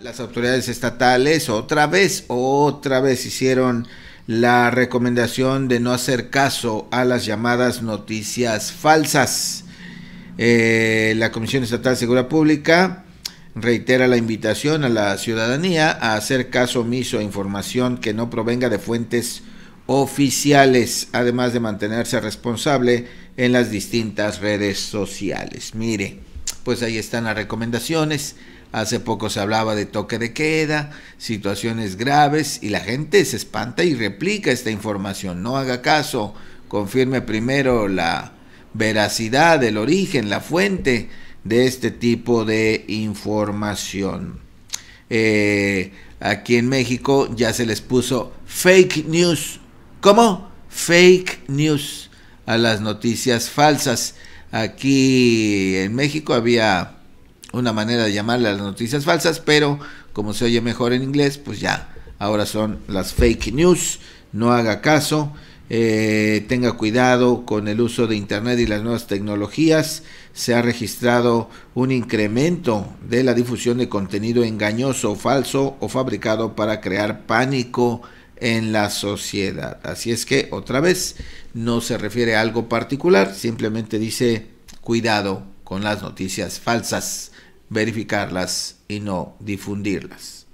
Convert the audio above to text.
las autoridades estatales otra vez, otra vez hicieron la recomendación de no hacer caso a las llamadas noticias falsas. Eh, la Comisión Estatal de Seguridad Pública reitera la invitación a la ciudadanía a hacer caso omiso a información que no provenga de fuentes oficiales, además de mantenerse responsable en las distintas redes sociales. Mire, pues ahí están las recomendaciones. Hace poco se hablaba de toque de queda, situaciones graves y la gente se espanta y replica esta información. No haga caso, confirme primero la veracidad, el origen, la fuente de este tipo de información. Eh, aquí en México ya se les puso fake news. ¿Cómo? Fake news a las noticias falsas. Aquí en México había una manera de llamarle a las noticias falsas, pero como se oye mejor en inglés, pues ya, ahora son las fake news, no haga caso, eh, tenga cuidado con el uso de Internet y las nuevas tecnologías, se ha registrado un incremento de la difusión de contenido engañoso, falso o fabricado para crear pánico en la sociedad. Así es que otra vez no se refiere a algo particular, simplemente dice cuidado con las noticias falsas, verificarlas y no difundirlas.